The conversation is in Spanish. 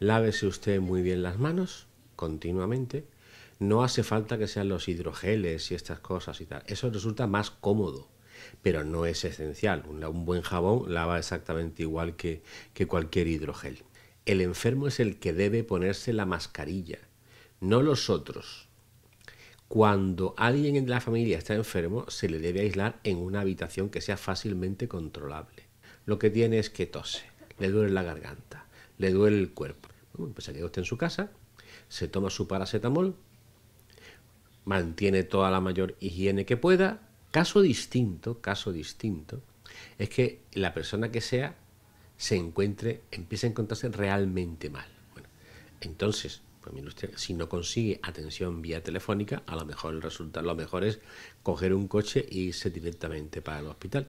Lávese usted muy bien las manos continuamente. No hace falta que sean los hidrogeles y estas cosas y tal. Eso resulta más cómodo, pero no es esencial. Un, buen jabón lava exactamente igual que, que cualquier hidrogel. El enfermo es el que debe ponerse la mascarilla, no los otros. Cuando alguien en la familia está enfermo, se le debe aislar en una habitación que sea fácilmente controlable. Lo que tiene es que tose, le duele la garganta, le duele el cuerpo. pues se queda usted en su casa, se toma su paracetamol, mantiene toda la mayor higiene que pueda. Caso distinto, caso distinto, es que la persona que sea se encuentre, empiece a encontrarse realmente mal. entonces, pues si no consigue atención vía telefónica, a lo mejor el lo mejor es coger un coche e irse directamente para el hospital.